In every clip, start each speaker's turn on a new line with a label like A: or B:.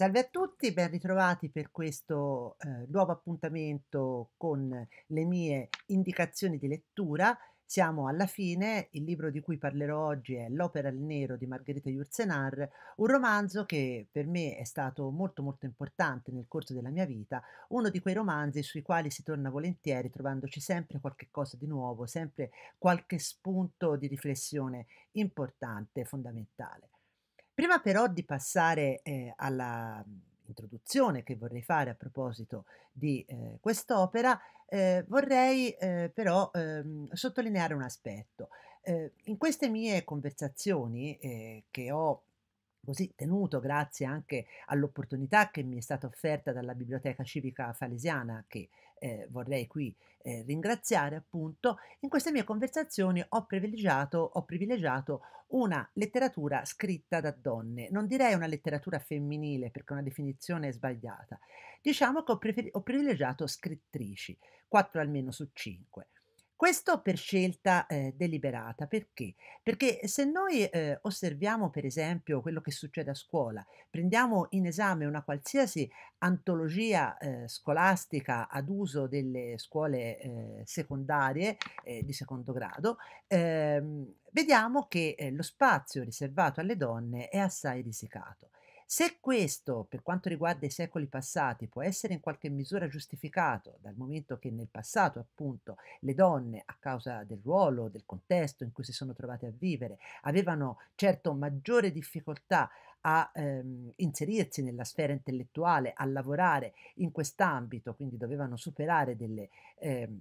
A: Salve a tutti, ben ritrovati per questo eh, nuovo appuntamento con le mie indicazioni di lettura. Siamo alla fine, il libro di cui parlerò oggi è L'opera al nero di Margherita Jurzenar, un romanzo che per me è stato molto molto importante nel corso della mia vita, uno di quei romanzi sui quali si torna volentieri trovandoci sempre qualche cosa di nuovo, sempre qualche spunto di riflessione importante, fondamentale. Prima però di passare eh, alla mhmm, introduzione che vorrei fare a proposito di eh, quest'opera, eh, vorrei eh, però ehm, sottolineare un aspetto. Eh, in queste mie conversazioni eh, che ho così tenuto grazie anche all'opportunità che mi è stata offerta dalla Biblioteca Civica Falesiana che eh, vorrei qui eh, ringraziare appunto, in queste mie conversazioni ho privilegiato, ho privilegiato una letteratura scritta da donne, non direi una letteratura femminile perché una definizione è sbagliata, diciamo che ho, ho privilegiato scrittrici, quattro almeno su cinque. Questo per scelta eh, deliberata, perché? Perché eh, se noi eh, osserviamo per esempio quello che succede a scuola, prendiamo in esame una qualsiasi antologia eh, scolastica ad uso delle scuole eh, secondarie eh, di secondo grado, ehm, vediamo che lo spazio riservato alle donne è assai risicato. Se questo, per quanto riguarda i secoli passati, può essere in qualche misura giustificato, dal momento che nel passato, appunto, le donne, a causa del ruolo, del contesto in cui si sono trovate a vivere, avevano certo maggiore difficoltà a ehm, inserirsi nella sfera intellettuale, a lavorare in quest'ambito, quindi dovevano superare delle, ehm,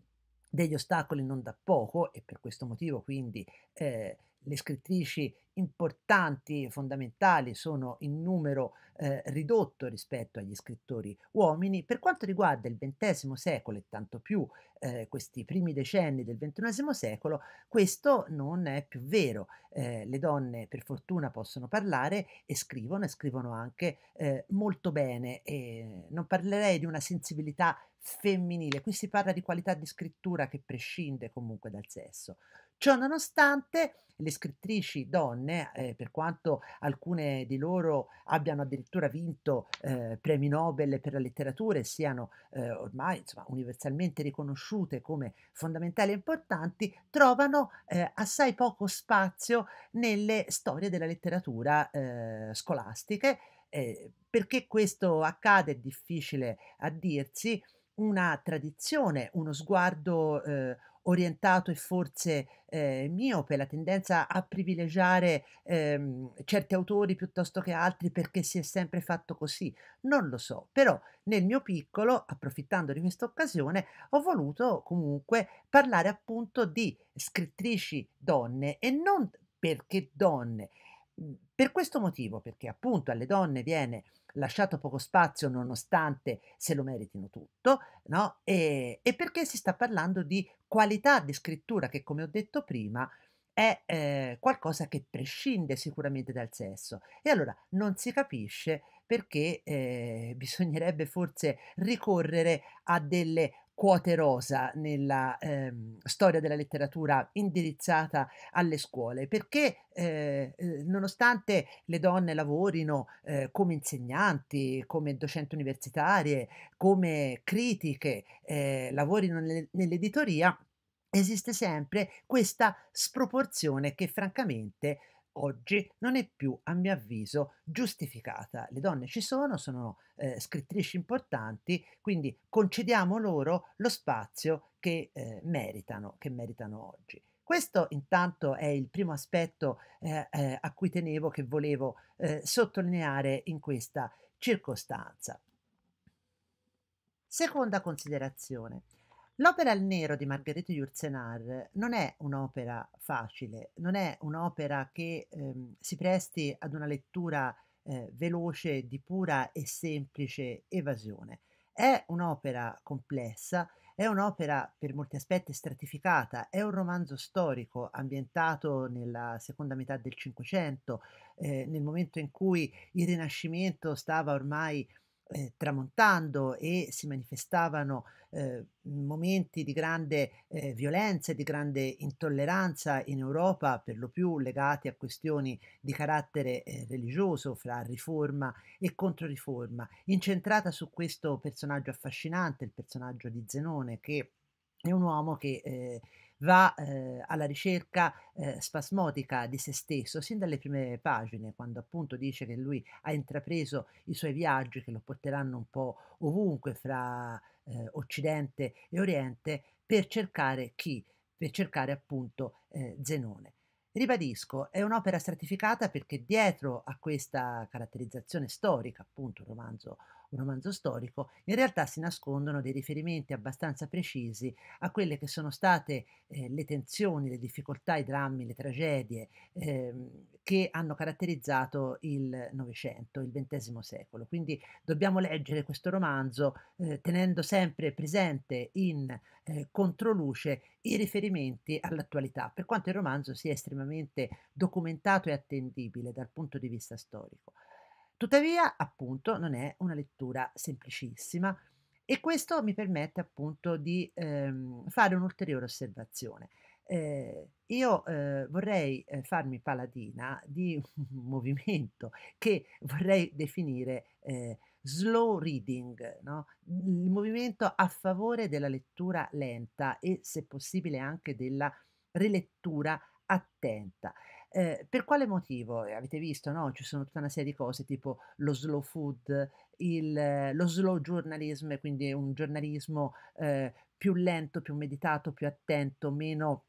A: degli ostacoli non da poco e per questo motivo quindi eh, le scrittrici importanti, e fondamentali, sono in numero eh, ridotto rispetto agli scrittori uomini. Per quanto riguarda il XX secolo e tanto più eh, questi primi decenni del XXI secolo, questo non è più vero. Eh, le donne per fortuna possono parlare e scrivono e scrivono anche eh, molto bene. E non parlerei di una sensibilità femminile, qui si parla di qualità di scrittura che prescinde comunque dal sesso. Ciò nonostante, le scrittrici donne, eh, per quanto alcune di loro abbiano addirittura vinto eh, premi Nobel per la letteratura e siano eh, ormai insomma, universalmente riconosciute come fondamentali e importanti, trovano eh, assai poco spazio nelle storie della letteratura eh, scolastiche. Eh, perché questo accade è difficile a dirsi, una tradizione, uno sguardo eh, orientato e forse eh, miope, la tendenza a privilegiare ehm, certi autori piuttosto che altri perché si è sempre fatto così, non lo so, però nel mio piccolo, approfittando di questa occasione, ho voluto comunque parlare appunto di scrittrici donne e non perché donne, mhmm, per questo motivo, perché appunto alle donne viene lasciato poco spazio nonostante se lo meritino tutto, no? e, e perché si sta parlando di qualità di scrittura che, come ho detto prima, è eh, qualcosa che prescinde sicuramente dal sesso. E allora non si capisce perché eh, bisognerebbe forse ricorrere a delle quote rosa nella eh, storia della letteratura indirizzata alle scuole, perché eh, eh, nonostante le donne lavorino eh, come insegnanti, come docenti universitarie, come critiche, eh, lavorino nel, nell'editoria, esiste sempre questa sproporzione che francamente oggi non è più, a mio avviso, giustificata. Le donne ci sono, sono eh, scrittrici importanti, quindi concediamo loro lo spazio che, eh, meritano, che meritano oggi. Questo intanto è il primo aspetto eh, eh, a cui tenevo, che volevo eh, sottolineare in questa circostanza. Seconda considerazione. L'opera al nero di Marguerite Yourcenar non è un'opera facile, non è un'opera che ehm, si presti ad una lettura eh, veloce di pura e semplice evasione. È un'opera complessa, è un'opera per molti aspetti stratificata, è un romanzo storico ambientato nella seconda metà del Cinquecento, eh, nel momento in cui il Rinascimento stava ormai eh, tramontando e si manifestavano eh, momenti di grande eh, violenza e di grande intolleranza in Europa, per lo più legati a questioni di carattere eh, religioso, fra riforma e controriforma, incentrata su questo personaggio affascinante, il personaggio di Zenone, che è un uomo che eh, va eh, alla ricerca eh, spasmodica di se stesso, sin dalle prime pagine, quando appunto dice che lui ha intrapreso i suoi viaggi che lo porteranno un po' ovunque fra eh, Occidente e Oriente per cercare chi? Per cercare appunto ehm, Zenone. Ribadisco, è un'opera stratificata perché dietro a questa caratterizzazione storica, appunto, un romanzo un romanzo storico, in realtà si nascondono dei riferimenti abbastanza precisi a quelle che sono state eh, le tensioni, le difficoltà, i drammi, le tragedie eh, che hanno caratterizzato il Novecento, il XX secolo. Quindi dobbiamo leggere questo romanzo eh, tenendo sempre presente in eh, controluce i riferimenti all'attualità, per quanto il romanzo sia estremamente documentato e attendibile dal punto di vista storico. Tuttavia, appunto, non è una lettura semplicissima e questo mi permette appunto di ehm, fare un'ulteriore osservazione. Eh, io eh, vorrei eh, farmi paladina di un movimento che vorrei definire ehm, slow reading, no? il movimento a favore della lettura lenta e se possibile anche della rilettura attenta. Eh, per quale motivo? Eh, avete visto, no? Ci sono tutta una serie di cose tipo lo slow food, il, lo slow journalism, quindi un giornalismo eh, più lento, più meditato, più attento, meno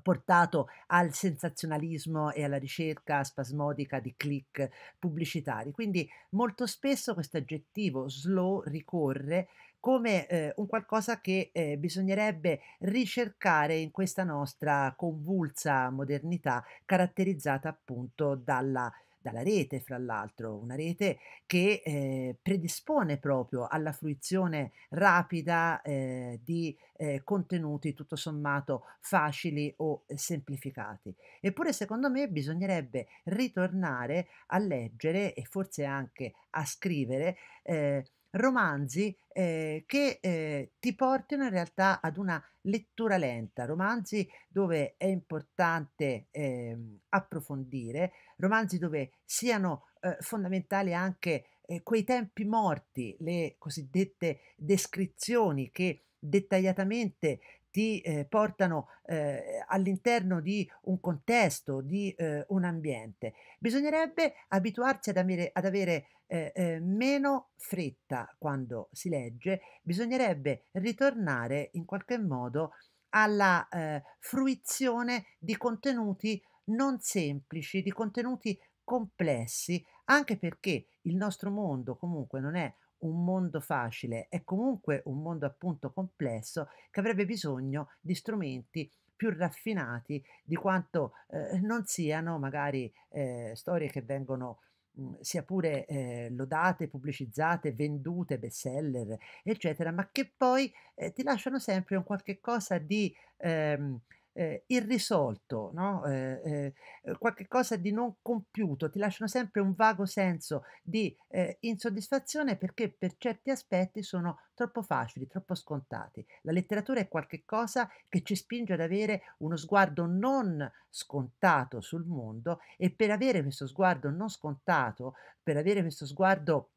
A: portato al sensazionalismo e alla ricerca spasmodica di click pubblicitari. Quindi molto spesso questo aggettivo slow ricorre come eh, un qualcosa che eh, bisognerebbe ricercare in questa nostra convulsa modernità caratterizzata appunto dalla dalla rete, fra l'altro, una rete che eh, predispone proprio alla fruizione rapida eh, di eh, contenuti tutto sommato facili o semplificati. Eppure, secondo me, bisognerebbe ritornare a leggere e forse anche a scrivere eh, romanzi eh, che eh, ti portano in realtà ad una lettura lenta, romanzi dove è importante eh, approfondire, romanzi dove siano eh, fondamentali anche eh, quei tempi morti, le cosiddette descrizioni che dettagliatamente ti eh, portano eh, all'interno di un contesto, di eh, un ambiente. Bisognerebbe abituarsi ad avere, ad avere eh, eh, meno fretta quando si legge, bisognerebbe ritornare in qualche modo alla eh, fruizione di contenuti non semplici, di contenuti complessi, anche perché il nostro mondo comunque non è un mondo facile, è comunque un mondo appunto complesso che avrebbe bisogno di strumenti più raffinati di quanto eh, non siano magari eh, storie che vengono mm, sia pure eh, lodate, pubblicizzate, vendute, bestseller, eccetera, ma che poi eh, ti lasciano sempre un qualche cosa di ehm, eh, irrisolto, no? eh, eh, eh qualcosa di non compiuto, ti lasciano sempre un vago senso di eh, insoddisfazione perché per certi aspetti sono troppo facili, troppo scontati. La letteratura è qualcosa che ci spinge ad avere uno sguardo non scontato sul mondo e per avere questo sguardo non scontato, per avere questo sguardo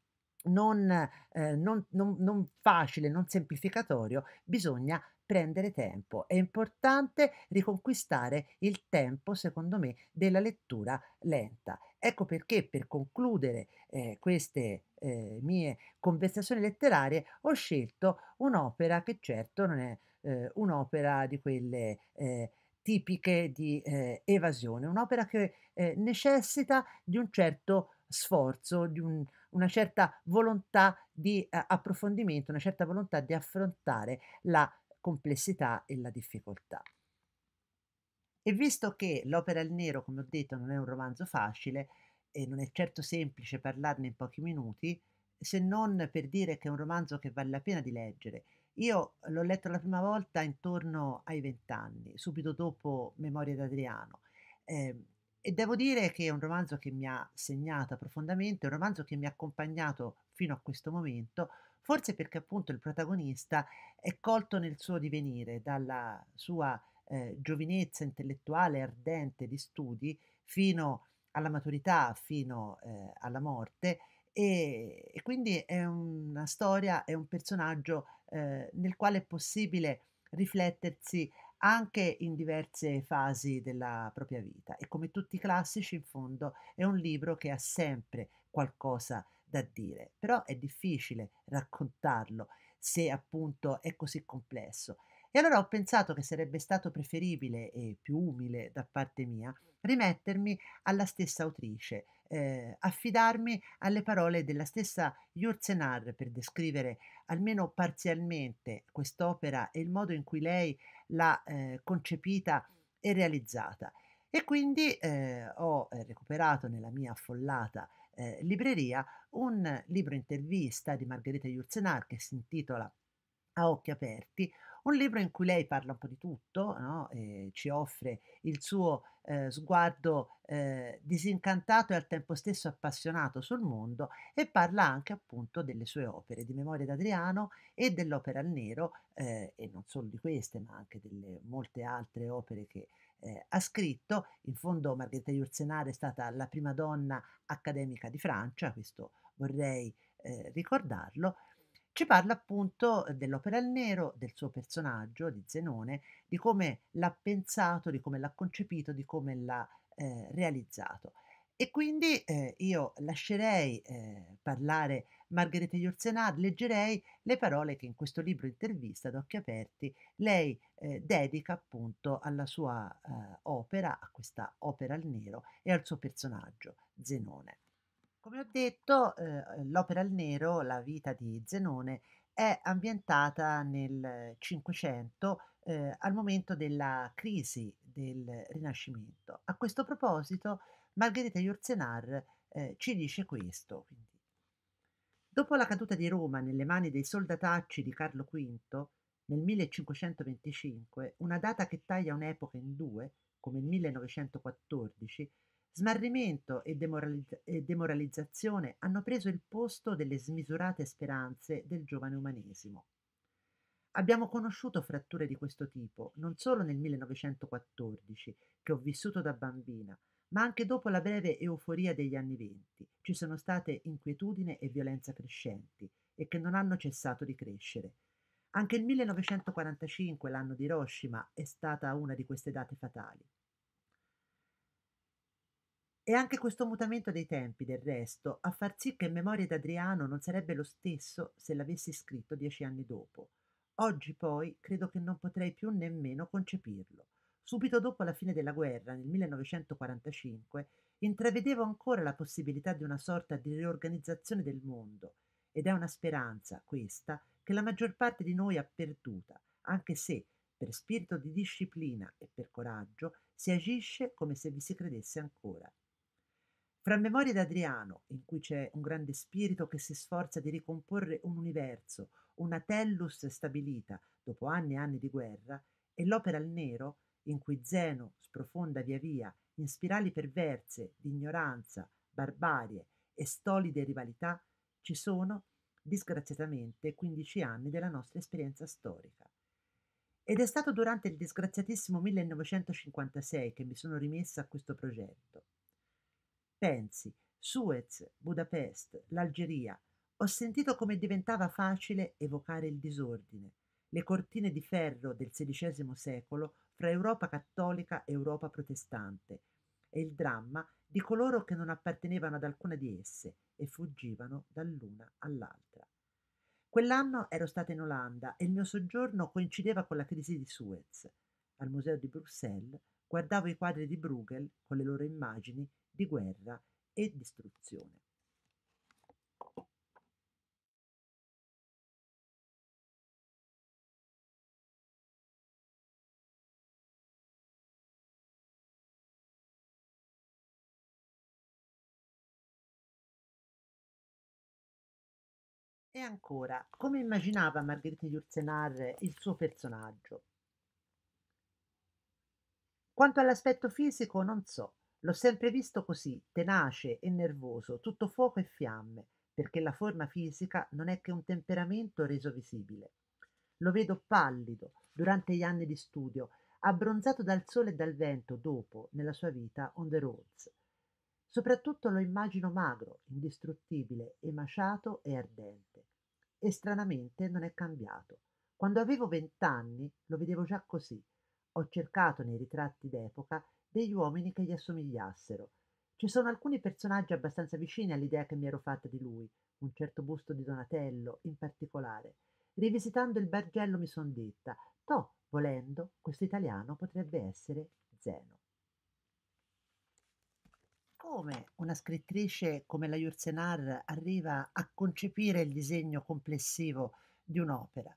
A: non, eh, non, non, non, facile, non semplificatorio, bisogna prendere tempo. È importante riconquistare il tempo, secondo me, della lettura lenta. Ecco perché per concludere eh, queste eh, mie conversazioni letterarie ho scelto un'opera che certo non è eh, un'opera di quelle eh, tipiche di eh, evasione, un'opera che eh, necessita di un certo sforzo, di un, una certa volontà di approfondimento, una certa volontà di affrontare la complessità e la difficoltà. E visto che l'opera Il Nero, come ho detto, non è un romanzo facile e non è certo semplice parlarne in pochi minuti, se non per dire che è un romanzo che vale la pena di leggere. Io l'ho letto la prima volta intorno ai vent'anni, subito dopo Memoria d'Adriano. Eh, e devo dire che è un romanzo che mi ha segnata profondamente, un romanzo che mi ha accompagnato fino a questo momento, forse perché appunto il protagonista è colto nel suo divenire dalla sua eh, giovinezza intellettuale ardente di studi fino alla maturità, fino eh, alla morte e, e, quindi è una storia, è un personaggio eh, nel quale è possibile riflettersi anche in diverse fasi della propria vita e come tutti i classici in fondo è un libro che ha sempre qualcosa da dire, però è difficile raccontarlo se appunto è così complesso. E allora ho pensato che sarebbe stato preferibile e più umile da parte mia rimettermi alla stessa autrice, eh, affidarmi alle parole della stessa Yurtsenar per descrivere almeno parzialmente quest'opera e il modo in cui lei l'ha eh, concepita e realizzata. E quindi eh, ho eh, recuperato nella mia affollata eh, libreria un libro intervista di Margherita Jurzenar che si intitola a occhi aperti, un libro in cui lei parla un po' di tutto, no? eh, ci offre il suo eh, sguardo eh, disincantato e al tempo stesso appassionato sul mondo e parla anche appunto delle sue opere, di Memoria d'Adriano e dell'opera al nero eh, e non solo di queste ma anche delle molte altre opere che eh, ha scritto. In fondo Margherita Jurzenare è stata la prima donna accademica di Francia, questo vorrei eh, ricordarlo, ci parla appunto eh, dell'opera al nero, del suo personaggio, di Zenone, di come l'ha pensato, di come l'ha concepito, di come l'ha eh, realizzato. E quindi eh, io lascerei eh, parlare Margherita Yourcenar, leggerei le parole che in questo libro intervista ad occhi aperti lei eh, dedica appunto alla sua eh, opera, a questa opera al nero e al suo personaggio, Zenone. Come ho detto, eh, eh, l'opera al nero, la vita di Zenone, è ambientata nel Cinquecento, eh, al momento della crisi del Rinascimento. A questo proposito, Margherita Yourcenar eh, ci dice questo. Quindi, dopo la caduta di Roma nelle mani dei soldatacci di Carlo V, nel 1525, una data che taglia un'epoca in due, come il 1914, Smarrimento e, demoralizz- e demoralizzazione hanno preso il posto delle smisurate speranze del giovane umanesimo. Abbiamo conosciuto fratture di questo tipo non solo nel 1914, che ho vissuto da bambina, ma anche dopo la breve euforia degli anni venti. Ci sono state inquietudine e violenza crescenti e che non hanno cessato di crescere. Anche il 1945, l'anno di Hiroshima, è stata una di queste date fatali. E anche questo mutamento dei tempi, del resto, a far sì che Memoria d'Adriano non sarebbe lo stesso se l'avessi scritto dieci anni dopo. Oggi poi credo che non potrei più nemmeno concepirlo. Subito dopo la fine della guerra, nel 1945, intravedevo ancora la possibilità di una sorta di riorganizzazione del mondo ed è una speranza, questa, che la maggior parte di noi ha perduta, anche se, per spirito di disciplina e per coraggio, si agisce come se vi si credesse ancora. Fra Memorie d'Adriano, in cui c'è un grande spirito che si sforza di ricomporre un universo, una tellus stabilita dopo anni e anni di guerra, e l'opera al nero, in cui Zeno sprofonda via via in spirali perverse di ignoranza, barbarie e stolide rivalità, ci sono, disgraziatamente, 15 anni della nostra esperienza storica. Ed è stato durante il disgraziatissimo 1956 che mi sono rimessa a questo progetto. Pensi, Suez, Budapest, l'Algeria. Ho sentito come diventava facile evocare il disordine, le cortine di ferro del XVI secolo fra Europa cattolica e Europa protestante, e il dramma di coloro che non appartenevano ad alcuna di esse e fuggivano dall'una all'altra. Quell'anno ero stata in Olanda e il mio soggiorno coincideva con la crisi di Suez. Al museo di Bruxelles guardavo i quadri di Bruegel con le loro immagini di guerra e distruzione. E ancora, come immaginava Margherita Yourcenar il suo personaggio? Quanto all'aspetto fisico non so, L'ho sempre visto così, tenace e nervoso, tutto fuoco e fiamme, perché la forma fisica non è che un temperamento reso visibile. Lo vedo pallido durante gli anni di studio, abbronzato dal sole e dal vento dopo, nella sua vita, on the roads. Soprattutto lo immagino magro, indistruttibile, emaciato e ardente. E stranamente non è cambiato. Quando avevo vent'anni lo vedevo già così. Ho cercato nei ritratti d'epoca degli uomini che gli assomigliassero. Ci sono alcuni personaggi abbastanza vicini all'idea che mi ero fatta di lui, un certo busto di Donatello in particolare. Rivisitando il Bargello mi son detta, toh, volendo, questo italiano potrebbe essere Zeno. Come una scrittrice come la Jursenar arriva a concepire il disegno complessivo di un'opera?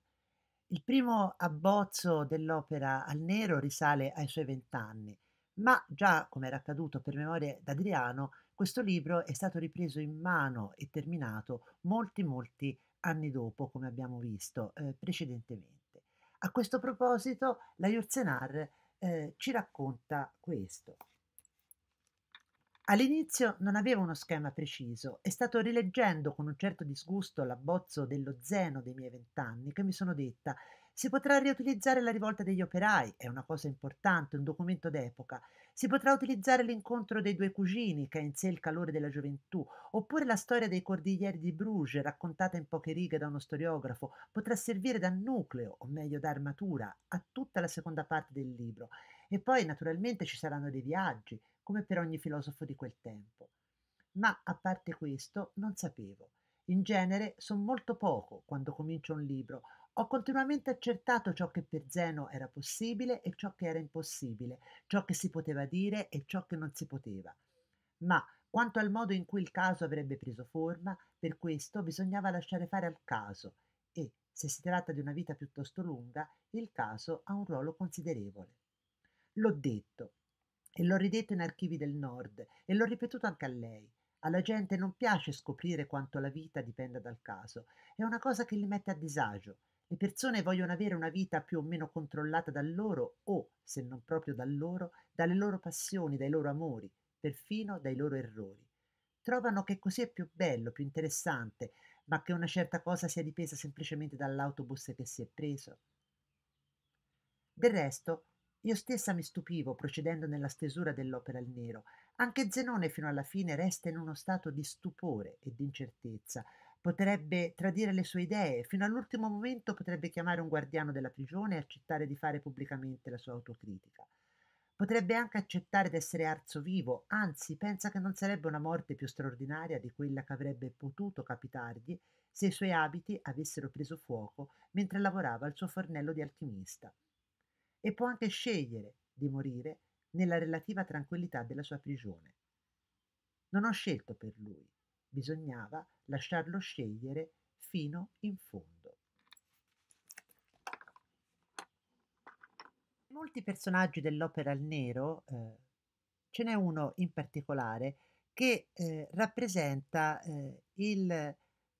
A: Il primo abbozzo dell'opera al nero risale ai suoi vent'anni ma già come era accaduto per memoria d'Adriano, questo libro è stato ripreso in mano e terminato molti molti anni dopo, come abbiamo visto eh, precedentemente. A questo proposito, la Jurzenar eh, ci racconta questo. All'inizio non aveva uno schema preciso è stato rileggendo con un certo disgusto l'abbozzo dello Zeno dei miei vent'anni che mi sono detta si potrà riutilizzare la rivolta degli operai, è una cosa importante, un documento d'epoca. Si potrà utilizzare l'incontro dei due cugini, che è in sé il calore della gioventù, oppure la storia dei cordiglieri di Bruges, raccontata in poche righe da uno storiografo, potrà servire da nucleo, o meglio da armatura, a tutta la seconda parte del libro. E poi naturalmente ci saranno dei viaggi, come per ogni filosofo di quel tempo. Ma a parte questo, non sapevo. In genere so molto poco quando comincio un libro, ho continuamente accertato ciò che per Zeno era possibile e ciò che era impossibile, ciò che si poteva dire e ciò che non si poteva. Ma quanto al modo in cui il caso avrebbe preso forma, per questo bisognava lasciare fare al caso e, se si tratta di una vita piuttosto lunga, il caso ha un ruolo considerevole. L'ho detto e l'ho ridetto in archivi del nord e l'ho ripetuto anche a lei. Alla gente non piace scoprire quanto la vita dipenda dal caso, è una cosa che li mette a disagio le persone vogliono avere una vita più o meno controllata da loro o, se non proprio da loro, dalle loro passioni, dai loro amori, perfino dai loro errori. Trovano che così è più bello, più interessante, ma che una certa cosa sia dipesa semplicemente dall'autobus che si è preso. Del resto, io stessa mi stupivo procedendo nella stesura dell'opera al nero. Anche Zenone fino alla fine resta in uno stato di stupore e di incertezza, Potrebbe tradire le sue idee, fino all'ultimo momento potrebbe chiamare un guardiano della prigione e accettare di fare pubblicamente la sua autocritica. Potrebbe anche accettare d'essere arzo vivo, anzi pensa che non sarebbe una morte più straordinaria di quella che avrebbe potuto capitargli se i suoi abiti avessero preso fuoco mentre lavorava al suo fornello di alchimista. E può anche scegliere di morire nella relativa tranquillità della sua prigione. Non ho scelto per lui, bisognava lasciarlo scegliere fino in fondo. Molti personaggi dell'opera al nero, eh, ce n'è uno in particolare che eh, rappresenta eh, il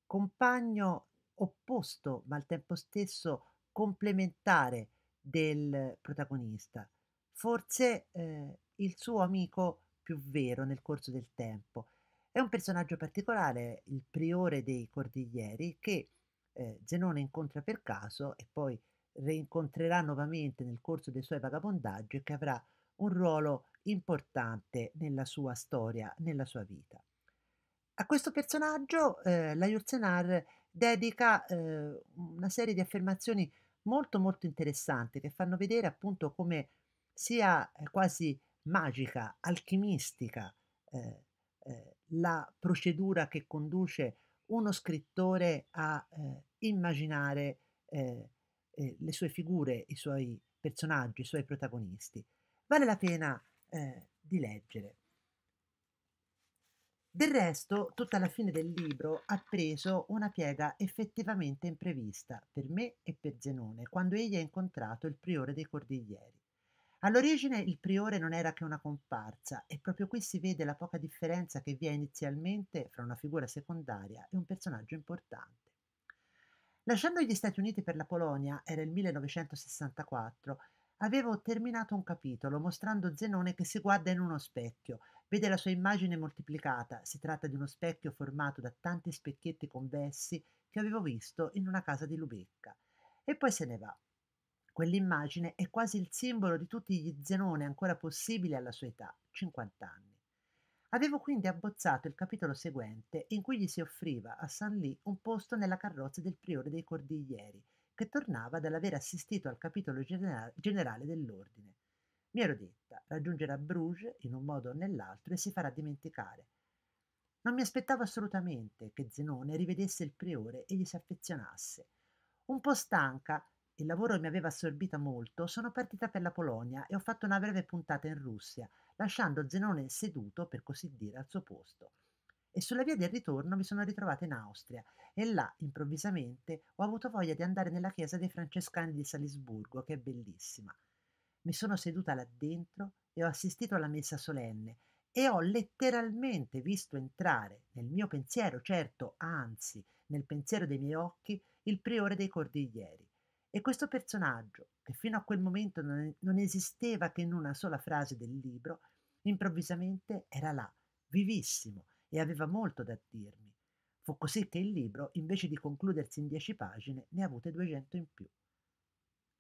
A: compagno opposto, ma al tempo stesso complementare del protagonista, forse eh, il suo amico più vero nel corso del tempo è un personaggio particolare, il priore dei Cordiglieri, che eh, Zenone incontra per caso e poi reincontrerà nuovamente nel corso dei suoi vagabondaggi e che avrà un ruolo importante nella sua storia, nella sua vita. A questo personaggio eh, la Jurzenar dedica eh, una serie di affermazioni molto molto interessanti che fanno vedere appunto come sia eh, quasi magica, alchimistica eh, la procedura che conduce uno scrittore a eh, immaginare eh, eh, le sue figure, i suoi personaggi, i suoi protagonisti. Vale la pena eh, di leggere. Del resto, tutta la fine del libro ha preso una piega effettivamente imprevista per me e per Zenone quando egli ha incontrato il priore dei Cordiglieri. All'origine il priore non era che una comparsa e proprio qui si vede la poca differenza che vi è inizialmente fra una figura secondaria e un personaggio importante. Lasciando gli Stati Uniti per la Polonia, era il 1964, avevo terminato un capitolo mostrando Zenone che si guarda in uno specchio, vede la sua immagine moltiplicata, si tratta di uno specchio formato da tanti specchietti convessi che avevo visto in una casa di Lubecca, e poi se ne va. Quell'immagine è quasi il simbolo di tutti gli Zenone ancora possibili alla sua età, 50 anni. Avevo quindi abbozzato il capitolo seguente in cui gli si offriva a San Lì un posto nella carrozza del priore dei Cordiglieri, che tornava dall'aver assistito al capitolo generale dell'ordine. Mi ero detta, raggiungerà Bruges in un modo o nell'altro e si farà dimenticare. Non mi aspettavo assolutamente che Zenone rivedesse il priore e gli si affezionasse. Un po' stanca, il lavoro mi aveva assorbita molto, sono partita per la Polonia e ho fatto una breve puntata in Russia, lasciando Zenone seduto, per così dire, al suo posto. E sulla via del ritorno mi sono ritrovata in Austria e là, improvvisamente, ho avuto voglia di andare nella chiesa dei francescani di Salisburgo, che è bellissima. Mi sono seduta là dentro e ho assistito alla messa solenne e ho letteralmente visto entrare nel mio pensiero, certo, anzi, nel pensiero dei miei occhi, il priore dei cordiglieri e questo personaggio, che fino a quel momento non, non esisteva che in una sola frase del libro, improvvisamente era là, vivissimo, e aveva molto da dirmi. Fu così che il libro, invece di concludersi in dieci pagine, ne ha avute duecento in più.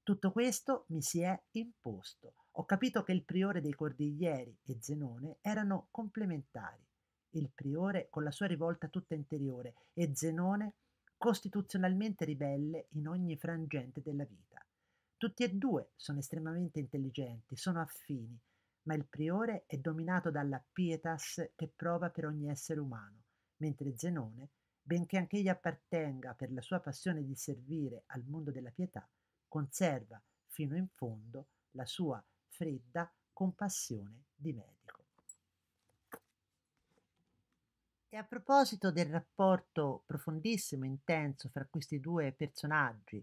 A: Tutto questo mi si è imposto. Ho capito che il priore dei Cordiglieri e Zenone erano complementari. Il priore con la sua rivolta tutta interiore e Zenone costituzionalmente ribelle in ogni frangente della vita. Tutti e due sono estremamente intelligenti, sono affini, ma il priore è dominato dalla pietas che prova per ogni essere umano, mentre Zenone, benché anch'egli appartenga per la sua passione di servire al mondo della pietà, conserva fino in fondo la sua fredda compassione di medico. E a proposito del rapporto profondissimo, intenso fra questi due personaggi,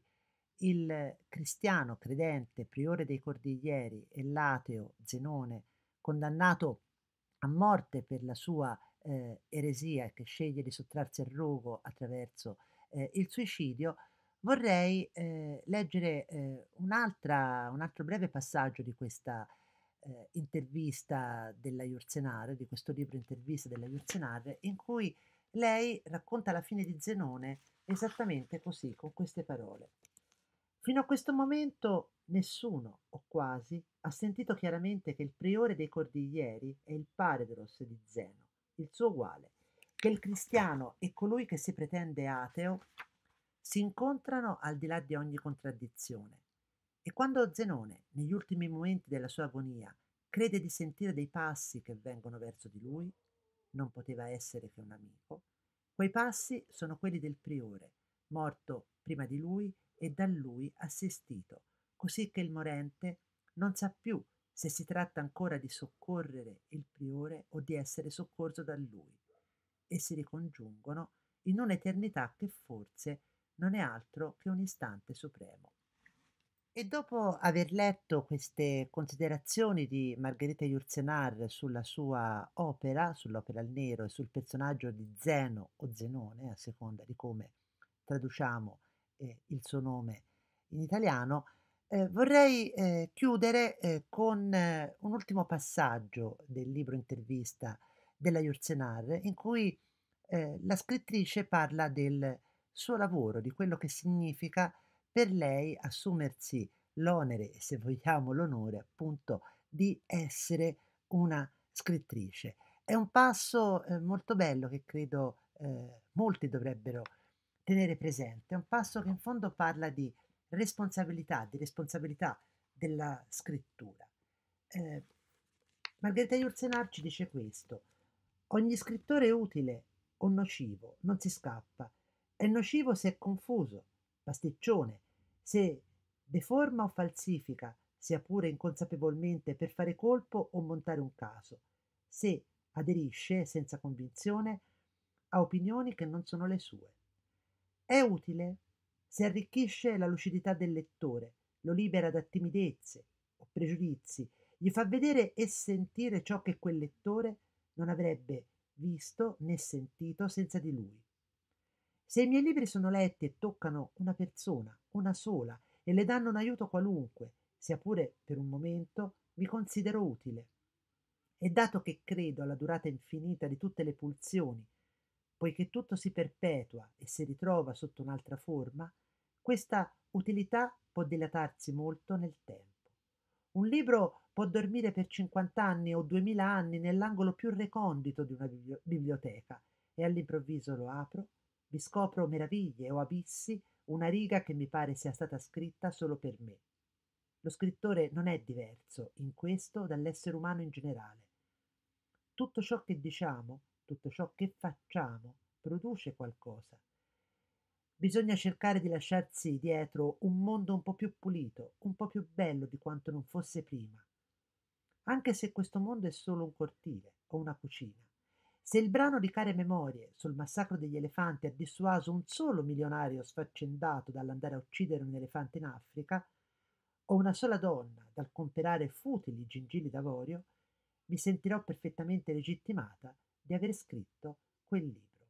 A: il cristiano credente, priore dei Cordiglieri, e l'ateo Zenone, condannato a morte per la sua eh, eresia che sceglie di sottrarsi al rogo attraverso eh, il suicidio, vorrei eh, leggere eh, un, un altro breve passaggio di questa eh, intervista della Jurzenare, di questo libro intervista della Jurzenare, in cui lei racconta la fine di Zenone esattamente così, con queste parole. Fino a questo momento nessuno, o quasi, ha sentito chiaramente che il priore dei Cordiglieri è il paredros di Zeno, il suo uguale, che il cristiano e colui che si pretende ateo si incontrano al di là di ogni contraddizione e quando Zenone, negli ultimi momenti della sua agonia, crede di sentire dei passi che vengono verso di lui, non poteva essere che un amico, quei passi sono quelli del priore, morto prima di lui e da lui assistito, così che il morente non sa più se si tratta ancora di soccorrere il priore o di essere soccorso da lui, e si ricongiungono in un'eternità che forse non è altro che un istante supremo. E dopo aver letto queste considerazioni di Margherita Jurzenar sulla sua opera, sull'opera al nero e sul personaggio di Zeno o Zenone, a seconda di come traduciamo eh, il suo nome in italiano, eh, vorrei eh, chiudere eh, con eh, un ultimo passaggio del libro intervista della Jurzenar in cui eh, la scrittrice parla del suo lavoro, di quello che significa per lei assumersi l'onere e se vogliamo l'onore appunto di essere una scrittrice. È un passo eh, molto bello che credo eh, molti dovrebbero tenere presente, è un passo che in fondo parla di responsabilità, di responsabilità della scrittura. Eh, Margherita Jurzenar ci dice questo, ogni scrittore utile o nocivo non si scappa, è nocivo se è confuso, pasticcione, se deforma o falsifica, sia pure inconsapevolmente per fare colpo o montare un caso, se aderisce senza convinzione a opinioni che non sono le sue. È utile se arricchisce la lucidità del lettore, lo libera da timidezze o pregiudizi, gli fa vedere e sentire ciò che quel lettore non avrebbe visto né sentito senza di lui. Se i miei libri sono letti e toccano una persona, una sola, e le danno un aiuto qualunque, sia pure per un momento, mi considero utile. E dato che credo alla durata infinita di tutte le pulsioni, poiché tutto si perpetua e si ritrova sotto un'altra forma, questa utilità può dilatarsi molto nel tempo. Un libro può dormire per 50 anni o 2000 anni nell'angolo più recondito di una biblioteca e all'improvviso lo apro vi scopro meraviglie o abissi, una riga che mi pare sia stata scritta solo per me. Lo scrittore non è diverso in questo dall'essere umano in generale. Tutto ciò che diciamo, tutto ciò che facciamo, produce qualcosa. Bisogna cercare di lasciarsi dietro un mondo un po' più pulito, un po' più bello di quanto non fosse prima, anche se questo mondo è solo un cortile o una cucina. Se il brano di Care Memorie sul massacro degli elefanti ha dissuaso un solo milionario sfaccendato dall'andare a uccidere un elefante in Africa, o una sola donna dal comprare futili gingilli d'avorio, mi sentirò perfettamente legittimata di aver scritto quel libro.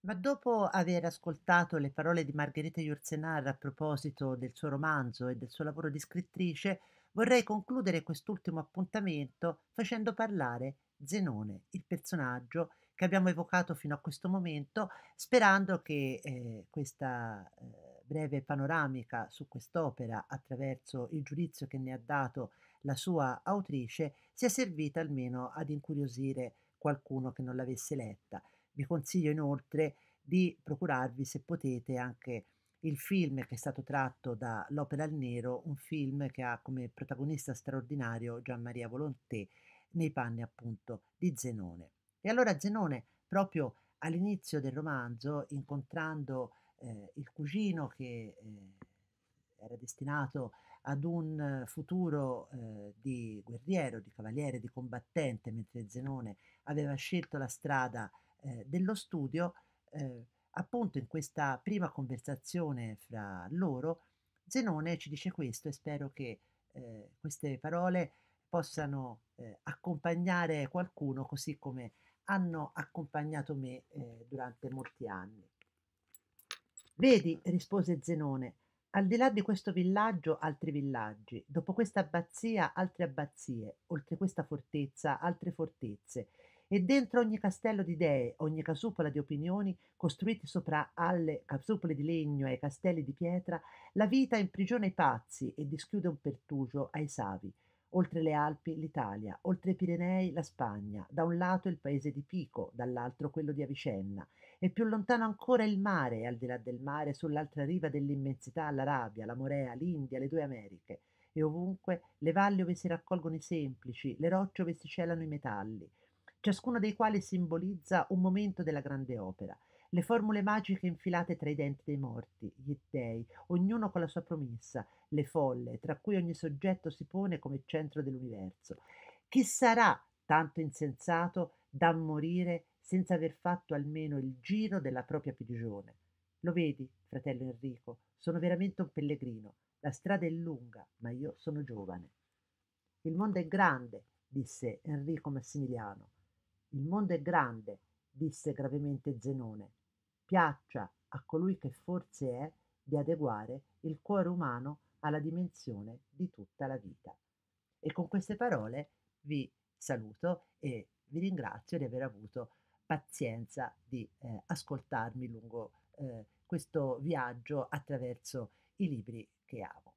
A: Ma dopo aver ascoltato le parole di Margherita Jursenar a proposito del suo romanzo e del suo lavoro di scrittrice, vorrei concludere quest'ultimo appuntamento facendo parlare Zenone, il personaggio che abbiamo evocato fino a questo momento, sperando che eh, questa eh, breve panoramica su quest'opera, attraverso il giudizio che ne ha dato la sua autrice, sia servita almeno ad incuriosire qualcuno che non l'avesse letta. Vi consiglio inoltre di procurarvi, se potete, anche il film che è stato tratto da L'Opera al Nero, un film che ha come protagonista straordinario Gian Maria Volonté nei panni appunto di Zenone. E allora Zenone, proprio all'inizio del romanzo, incontrando eh, il cugino che eh, era destinato ad un futuro eh, di guerriero, di cavaliere, di combattente, mentre Zenone aveva scelto la strada eh, dello studio, eh, appunto in questa prima conversazione fra loro, Zenone ci dice questo e spero che eh, queste parole possano eh, accompagnare qualcuno così come hanno accompagnato me eh, durante molti anni. Vedi, rispose Zenone, al di là di questo villaggio altri villaggi, dopo questa abbazia altre abbazie, oltre questa fortezza altre fortezze, e dentro ogni castello di idee, ogni casupola di opinioni, costruiti sopra alle casupole di legno e ai castelli di pietra, la vita imprigiona i pazzi e dischiude un pertugio ai savi, oltre le Alpi l'Italia, oltre i Pirenei la Spagna, da un lato il paese di Pico, dall'altro quello di Avicenna, e più lontano ancora il mare, e al di là del mare, sull'altra riva dell'immensità, l'Arabia, la Morea, l'India, le due Americhe, e ovunque le valli dove si raccolgono i semplici, le rocce dove si celano i metalli, ciascuno dei quali simbolizza un momento della grande opera, le formule magiche infilate tra i denti dei morti, gli dèi, ognuno con la sua promessa, le folle, tra cui ogni soggetto si pone come centro dell'universo. Chi sarà tanto insensato da morire senza aver fatto almeno il giro della propria prigione? Lo vedi, fratello Enrico, sono veramente un pellegrino. La strada è lunga, ma io sono giovane. Il mondo è grande, disse Enrico Massimiliano. Il mondo è grande, disse gravemente Zenone piaccia a colui che forse è di adeguare il cuore umano alla dimensione di tutta la vita. E con queste parole vi saluto e vi ringrazio di aver avuto pazienza di eh, ascoltarmi lungo eh, questo viaggio attraverso i libri che amo.